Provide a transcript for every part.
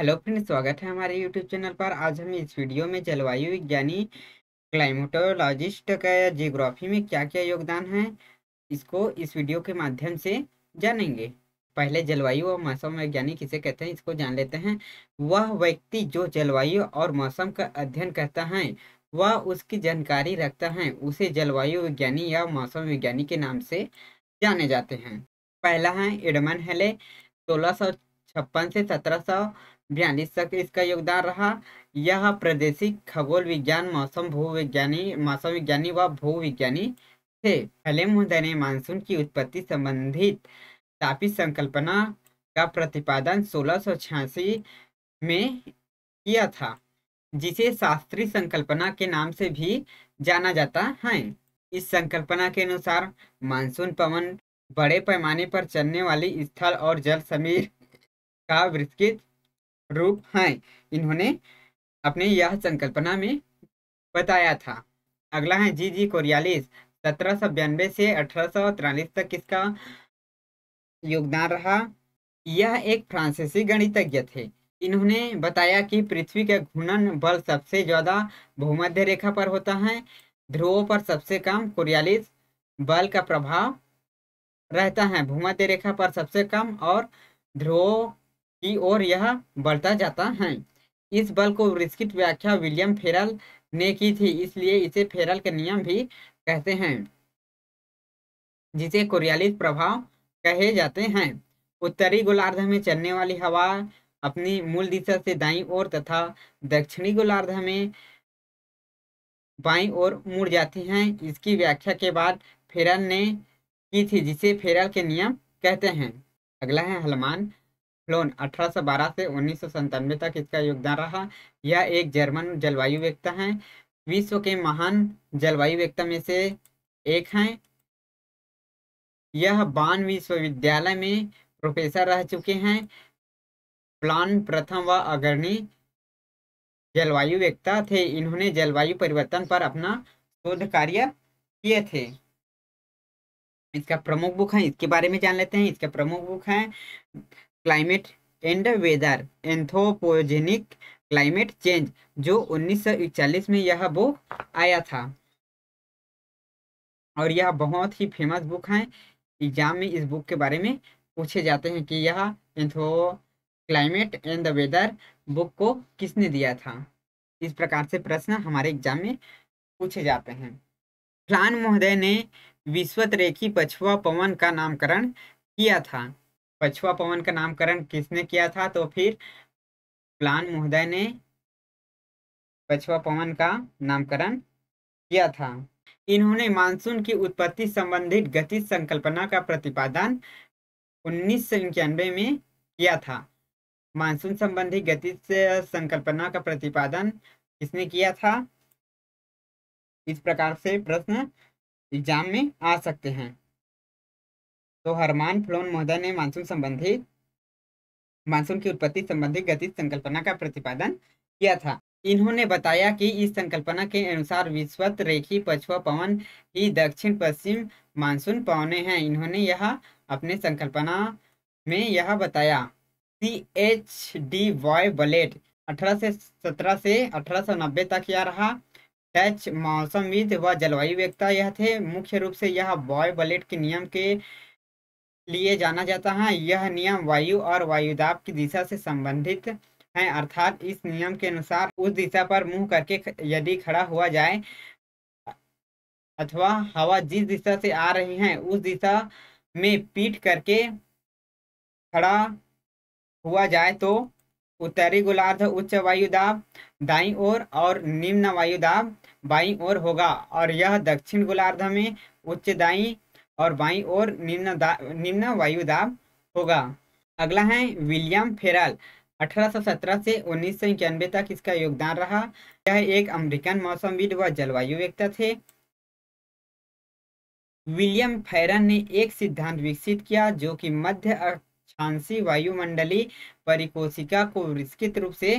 hello friend स्वागत है हमारे यूट्यूब चैनल पर आज हम इस वीडियो में जलवायु विज्ञानी क्लाइमेटोलॉजिस्ट का जियोग्राफी में क्या क्या योगदान है इसको इस वीडियो के माध्यम से जानेंगे पहले जलवायु और मौसम वैज्ञानिक किसे कहते हैं इसको जान लेते हैं वह व्यक्ति जो जलवायु और मौसम का अध्ययन करता है वह उसकी जानकारी रखता है उसे जलवायु विज्ञानी या मौसम विज्ञानी के नाम से जाने जाते हैं पहला है एडमन हेले सोलह सौ छप्पन से सत्रह सौ बयालीस तक इसका योगदान रहा यह प्रदेशिक खगोल विज्ञान मौसम भूविज्ञानी मौसम विज्ञानी व भूविज्ञानी थे फले महोदय ने मानसून की उत्पत्ति संबंधित तापी संकल्पना का प्रतिपादन सोलह में किया था जिसे शास्त्रीय संकल्पना के नाम से भी जाना जाता है इस संकल्पना के अनुसार मानसून पवन बड़े पैमाने पर चलने वाली स्थल और जल समीर का विस्तृत रूप हैं इन्होंने अपने यह संकल्पना में बताया था अगला है जी जी कोरियालिस सत्रह सौ बयानबे से अठारह सौ तिरालीस तक किसका योगदान रहा यह एक फ्रांसीसी गणितज्ञ थे इन्होंने बताया कि पृथ्वी का घूर्णन बल सबसे ज्यादा भूमध्य रेखा पर होता है ध्रुवों पर सबसे कम कोरियालिस बल का प्रभाव रहता है भूमध्य रेखा पर सबसे कम और ध्रुवों की ओर यह बढ़ता जाता है इस बल को विस्कृत व्याख्या विलियम फेरल ने की थी इसलिए इसे फेरल के नियम भी कहते हैं जिसे कोरियालिस प्रभाव कहे जाते हैं उत्तरी गोलार्ध में चलने वाली हवा अपनी मूल दिशा से दाईं ओर तथा दक्षिणी गोलार्ध में बाईं ओर मुड़ जाती हैं इसकी व्याख्या के बाद फेरल ने की थी जिसे फेरल के नियम कहते हैं अगला है हलमान फ्लोन 1812 से उन्नीस तक इसका योगदान रहा यह एक जर्मन जलवायु व्यक्ता है विश्व के महान जलवायु व्यक्ता में से एक हैं यह बान विश्वविद्यालय में प्रोफेसर रह चुके हैं प्लान प्रथम व अग्रणी जलवायु व्यक्ता थे इन्होंने जलवायु परिवर्तन पर अपना शोध कार्य किए थे इसका प्रमुख बुक है इसके बारे में जान लेते हैं इसका प्रमुख बुक है climate and weather anthropogenic climate change जो 1941 में यह बुक आया था और यह बहुत ही फेमस बुक है एग्जाम में इस बुक के बारे में पूछे जाते हैं कि यह एंथो climate and the weather book को किसने दिया था इस प्रकार से प्रश्न हमारे एग्जाम में पूछे जाते हैं फ्लान महोदय ने विश्वत रेखी पछुआ पवन का नामकरण किया था पछुआ पवन का नामकरण किसने किया था तो फिर प्लान महोदय ने पछुआ पवन का नामकरण किया था इन्होंने मानसून की उत्पत्ति संबंधित गतिज संकल्पना का प्रतिपादन उन्नीस में किया था मानसून संबंधी गतिज संकल्पना का प्रतिपादन किसने किया था इस प्रकार से प्रश्न एग्जाम में आ सकते हैं तो हरमान फ्लोन महोदय ने मानसून संबंधी मानसून की उत्पत्ति संबंधी गतिज संकल्पना का प्रतिपादन किया था इन्होंने बताया कि इस संकल्पना के अनुसार विश्वत रेखी पछुआ पवन ही दक्षिण पश्चिम मानसून पवने हैं इन्होंने यह अपने संकल्पना में यह बताया सी एच डी वॉय बलेट अठारह से सत्रह से अठारह सौ नब्बे तक यह रहा डच मौसमविद व जलवायु व्यक्ता यह थे मुख्य रूप से यह बॉय बलेट के नियम के लिए जाना जाता है यह नियम वायु और वायुदाब की दिशा से संबंधित है अर्थात इस नियम के अनुसार उस दिशा पर मुंह करके यदि खड़ा हुआ जाए अथवा हवा जिस दिशा से आ रही है उस दिशा में पीट करके खड़ा हुआ जाए तो उत्तरी गोलार्ध उच्च वायुदाब दाई ओर और निम्न वायुदाब बाई ओर होगा और यह दक्षिण गोलार्ध में उच्च दाई और बाई और निम्न निम्न वायु दाब होगा अगला है विलियम फेरल 1817 से उन्नीस तक इसका योगदान रहा यह एक अमेरिकन मौसमविद व जलवायु व्यक्ति थे विलियम फेरन ने एक सिद्धांत विकसित किया जो कि मध्य अक्षांशी वायुमंडली परिकोशिका को विस्तृत रूप से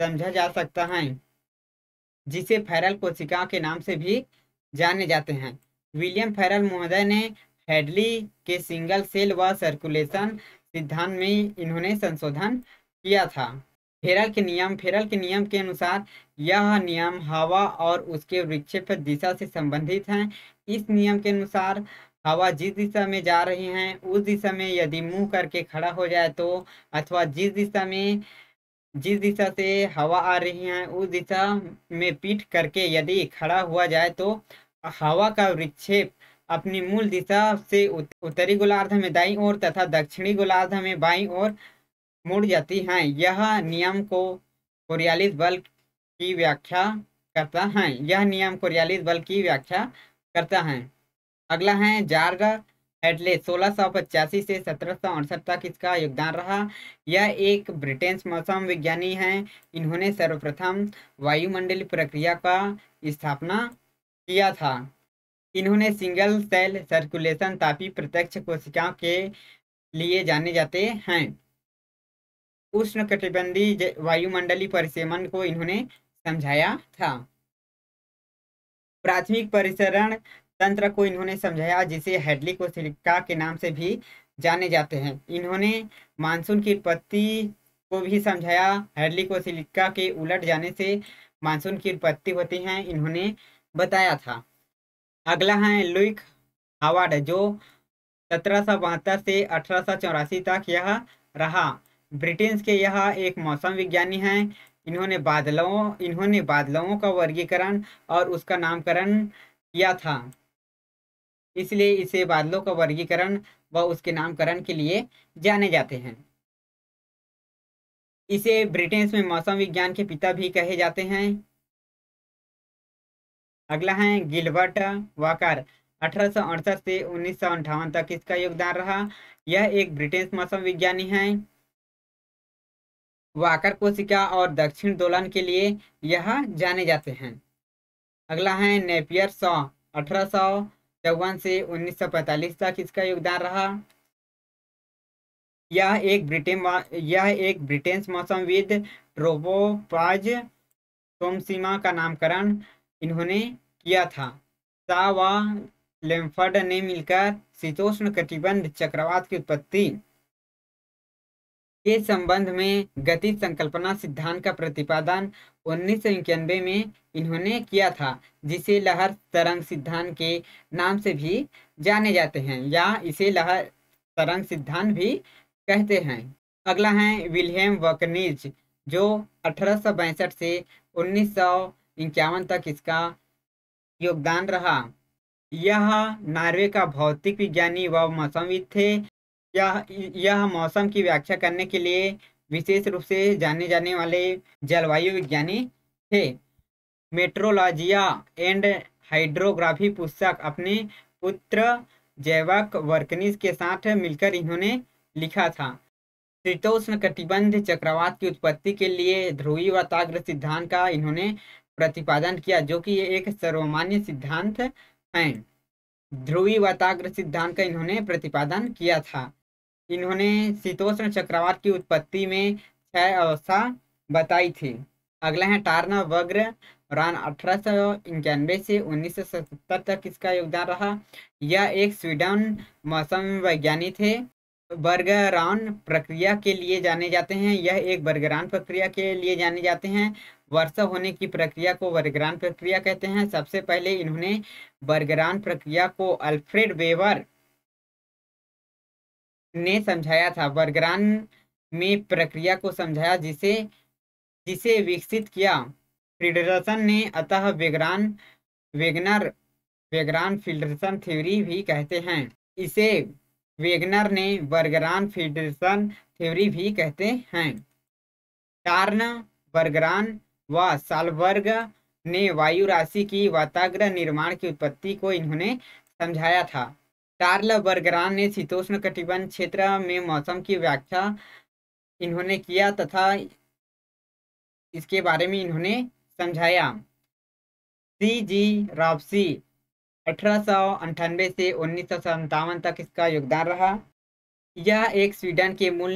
समझा जा सकता है जिसे फेरल कोशिका के नाम से भी जाने जाते हैं विलियम फेरल महोदय ने हेडली के सिंगल सेल व सर्कुलेशन सिद्धांत में इन्होंने संशोधन किया था फेरल के नियम फेरल के नियम के अनुसार यह नियम हवा और उसके विक्षेप दिशा से संबंधित हैं इस नियम के अनुसार हवा जिस दिशा में जा रही है उस दिशा में यदि मुंह करके खड़ा हो जाए तो अथवा जिस दिशा में जिस दिशा से हवा आ रही है उस दिशा में पीठ करके यदि खड़ा हुआ जाए तो हवा का विक्षेप अपनी मूल दिशा से उत्तरी गोलार्ध में दाई ओर तथा दक्षिणी गोलार्ध में बाई ओर मुड़ जाती है यह नियम को कोरियालिस बल की व्याख्या करता है यह नियम कोरियालिस बल की व्याख्या करता है अगला है जार्ग हेडले सोलह सौ पचासी से सत्रह सौ अड़सठ तक इसका योगदान रहा यह एक ब्रिटेन मौसम विज्ञानी हैं इन्होंने सर्वप्रथम वायुमंडलीय प्रक्रिया का स्थापना किया था इन्होंने सिंगल सेल सर्कुलेशन तापी प्रत्यक्ष कोशिकाओं के लिए जाने जाते हैं उष्ण कटिबंधीय वायुमंडलीय को इन्होंने समझाया था प्राथमिक परिसरण तंत्र को इन्होंने समझाया जिसे हेडली कोशिका के नाम से भी जाने जाते हैं इन्होंने मानसून की उत्पत्ति को भी समझाया हेडली कोशिका के उलट जाने से मानसून की उत्पत्ति होती है इन्होंने बताया था अगला है लुइक हावार्ड जो सत्रह से अठारह तक यह रहा ब्रिटेन के यह एक मौसम विज्ञानी हैं इन्होंने बादलों इन्होंने बादलों का वर्गीकरण और उसका नामकरण किया था इसलिए इसे बादलों का वर्गीकरण व उसके नामकरण के लिए जाने जाते हैं इसे ब्रिटेन में मौसम विज्ञान के पिता भी कहे जाते हैं अगला है गिलबर्ट वाकर अठारह से उन्नीस तक इसका योगदान रहा यह एक ब्रिटिश मौसम विज्ञानी है वाकर कोशिका और दक्षिण दोलन के लिए यह जाने जाते हैं अगला है नेपियर सौ अठारह से 1945 तक इसका योगदान रहा यह एक ब्रिटेन यह एक ब्रिटेन मौसमविद ट्रोबोपाज सोमसीमा का नामकरण इन्होंने किया था सा लेम्फर्ड ने मिलकर शीतोष्ण कटिबंध चक्रवात की उत्पत्ति के संबंध में गति संकल्पना सिद्धांत का प्रतिपादन उन्नीस सौ इक्यानवे में इन्होंने किया था जिसे लहर तरंग सिद्धांत के नाम से भी जाने जाते हैं या इसे लहर तरंग सिद्धांत भी कहते हैं अगला है विलियम वकनीज जो अठारह से उन्नीस इक्यावन तक इसका योगदान रहा यह नार्वे का भौतिक विज्ञानी व मौसमविद थे यह यह मौसम की व्याख्या करने के लिए विशेष रूप से जाने जाने वाले जलवायु विज्ञानी थे मेट्रोलॉजिया एंड हाइड्रोग्राफी पुस्तक अपने पुत्र जैवक वर्कनीस के साथ मिलकर इन्होंने लिखा था शीतोष्ण कटिबंध चक्रवात की उत्पत्ति के लिए ध्रुवीय वाताग्र सिद्धांत का इन्होंने प्रतिपादन किया जो कि ये एक सर्वमान्य सिद्धांत है ध्रुवी वाताग्र सिद्धांत का इन्होंने प्रतिपादन किया था इन्होंने शीतोष्ण चक्रवात की उत्पत्ति में छह अवस्था बताई थी अगला है टारना वग्र रान अठारह सौ इक्यानवे से उन्नीस सौ सतर तक इसका योगदान रहा यह एक स्वीडन मौसम वैज्ञानिक थे बर्गरान प्रक्रिया के लिए जाने जाते हैं यह एक बर्गरान प्रक्रिया के लिए जाने जाते हैं वर्षा होने की प्रक्रिया को बर्गरान प्रक्रिया कहते हैं सबसे पहले इन्होंने बर्गरान प्रक्रिया को अल्फ्रेड वेवर ने समझाया था बर्गरान में प्रक्रिया को समझाया जिसे जिसे विकसित किया फिडरसन ने अतः वेगरान वेगनर वेगरान फिल्डरसन थ्योरी भी कहते हैं इसे वेगनर ने बर्गरान फेडरेशन थ्योरी भी कहते हैं टार्न बर्गरान व सालबर्ग ने वायु राशि की वाताग्रह निर्माण की उत्पत्ति को इन्होंने समझाया था टार्ल बर्गरान ने शीतोष्ण कटिबंध क्षेत्र में मौसम की व्याख्या इन्होंने किया तथा इसके बारे में इन्होंने समझाया सी जी रॉबसी अठारह से उन्नीस तक इसका योगदान रहा यह एक स्वीडन के मूल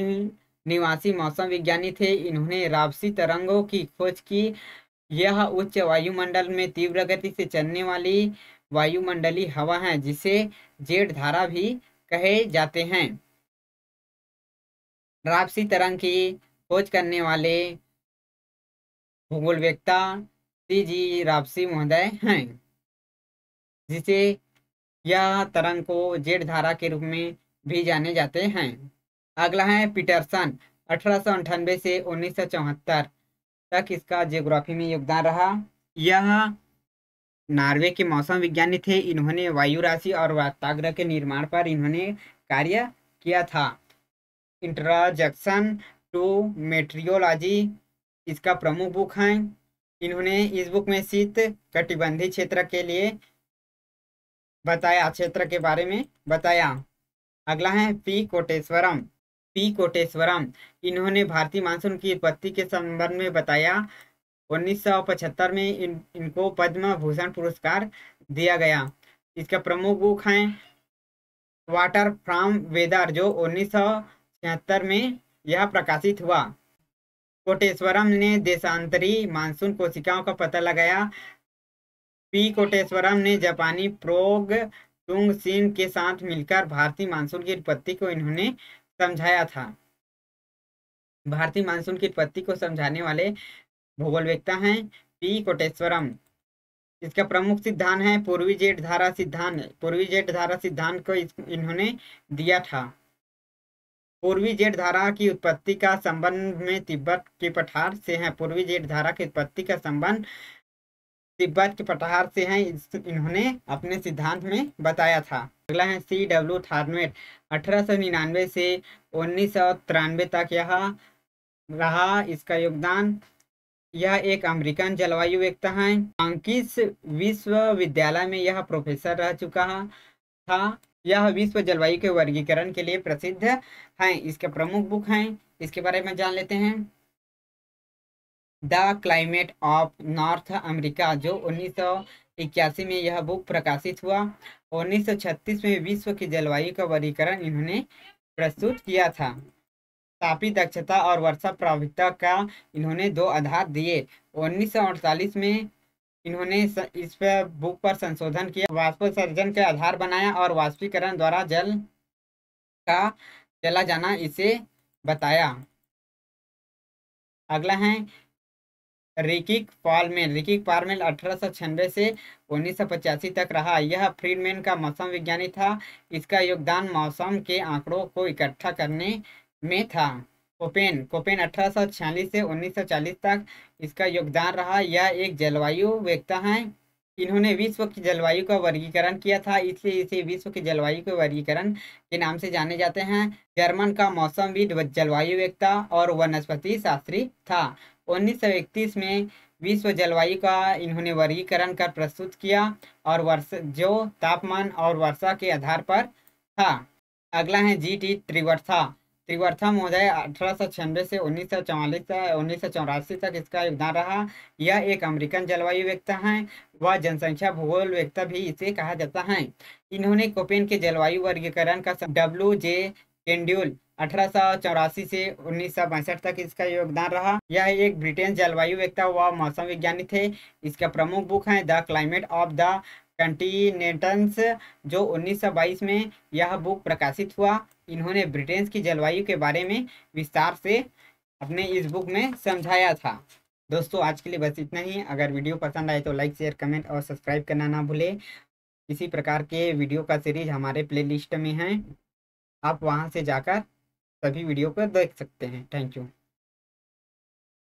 निवासी मौसम विज्ञानी थे इन्होंने रापसी तरंगों की खोज की यह उच्च वायुमंडल में तीव्र गति से चलने वाली वायुमंडली हवा है जिसे जेड धारा भी कहे जाते हैं रापसी तरंग की खोज करने वाले भूगोलवेक्ता सी जी रापसी महोदय हैं जिसे यह तरंग को जेड धारा के रूप में भी जाने जाते हैं अगला है पीटरसन अठारह से उन्नीस तक इसका जियोग्राफी में योगदान रहा यह नार्वे के मौसम विज्ञानी थे इन्होंने वायु राशि और वाताग्रह के निर्माण पर इन्होंने कार्य किया था इंट्रोजक्शन टू मेट्रियोलॉजी इसका प्रमुख बुक है इन्होंने इस बुक में शीत कटिबंधी क्षेत्र के लिए बताया क्षेत्र के बारे में बताया अगला है पी कोटेश्वरम पी कोटेश्वरम इन्होंने भारतीय मानसून की उत्पत्ति के संबंध में बताया 1975 में इन इनको पद्म भूषण पुरस्कार दिया गया इसका प्रमुख बुक है वाटर फ्रॉम वेदर जो 1976 में यह प्रकाशित हुआ कोटेश्वरम ने देशांतरी मानसून कोशिकाओं का पता लगाया पी कोटेश्वरम ने जापानी प्रोग टुंग सिंह के साथ मिलकर भारतीय मानसून की उत्पत्ति को इन्होंने समझाया था भारतीय मानसून की उत्पत्ति को समझाने वाले भूगोल व्यक्ता हैं पी कोटेश्वरम इसका प्रमुख सिद्धांत है पूर्वी जेट धारा सिद्धांत पूर्वी जेट धारा सिद्धांत को इन्होंने दिया था पूर्वी जेट धारा की उत्पत्ति का संबंध में तिब्बत के पठार से है पूर्वी जेट धारा की उत्पत्ति का संबंध तिब्बत के पटहार से हैं इन्होंने अपने सिद्धांत में बताया था अगला है सी डब्ल्यू थार्नवेट अठारह सौ निन्यानवे से उन्नीस सौ तिरानवे तक यह रहा इसका योगदान यह एक अमेरिकन जलवायु व्यक्ता है अंकिस विश्वविद्यालय में यह प्रोफेसर रह चुका था यह विश्व जलवायु के वर्गीकरण के लिए प्रसिद्ध है इसके प्रमुख बुक हैं इसके बारे में जान लेते हैं the climate of North America जो उन्नीस इक्यासी में यह बुक प्रकाशित हुआ 1936 में विश्व की जलवायु का वर्गीकरण इन्होंने प्रस्तुत किया था तापी दक्षता और वर्षा प्राविकता का इन्होंने दो आधार दिए उन्नीस में इन्होंने इस पर बुक पर संशोधन किया वाष्पोसर्जन के आधार बनाया और वाष्पीकरण द्वारा जल का चला जाना इसे बताया अगला है रिकिक पालमेन रिकिक पालमेन अठारह से उन्नीस तक रहा यह फ्रीडमैन का मौसम विज्ञानी था इसका योगदान मौसम के आंकड़ों को इकट्ठा करने में था कोपेन कोपेन अठारह से 1940 तक इसका योगदान रहा यह एक जलवायु वेक्ता है इन्होंने विश्व की जलवायु का वर्गीकरण किया था इसलिए इसे विश्व की जलवायु के वर्गीकरण के नाम से जाने जाते हैं जर्मन का मौसम मौसमविद जलवायु वेक्ता और वनस्पति शास्त्री था उन्नीस में विश्व जलवायु का इन्होंने वर्गीकरण कर प्रस्तुत किया और वर्ष जो तापमान और वर्षा के आधार पर था अगला है जी टी त्रिवर्था त्रिवर्था महोदय अठारह से उन्नीस सौ तक उन्नीस तक इसका योगदान रहा यह एक अमेरिकन जलवायु व्यक्ता है व जनसंख्या भूगोल व्यक्ता भी इसे कहा जाता है इन्होंने कोपेन के जलवायु वर्गीकरण का डब्ल्यू जे केंड्यूल अठारह से उन्नीस तक इसका योगदान रहा यह एक ब्रिटेन जलवायु वेक्ता व मौसम विज्ञानी थे इसका प्रमुख बुक है the climate of the continentals जो 1922 में यह बुक प्रकाशित हुआ इन्होंने ब्रिटेन की जलवायु के बारे में विस्तार से अपने इस बुक में समझाया था दोस्तों आज के लिए बस इतना ही अगर वीडियो पसंद आए तो लाइक शेयर कमेंट और सब्सक्राइब करना ना भूले इसी प्रकार के वीडियो का सीरीज हमारे प्लेलिस्ट में है आप वहां से जाकर बाकी वीडियो पर देख सकते हैं थैंक यू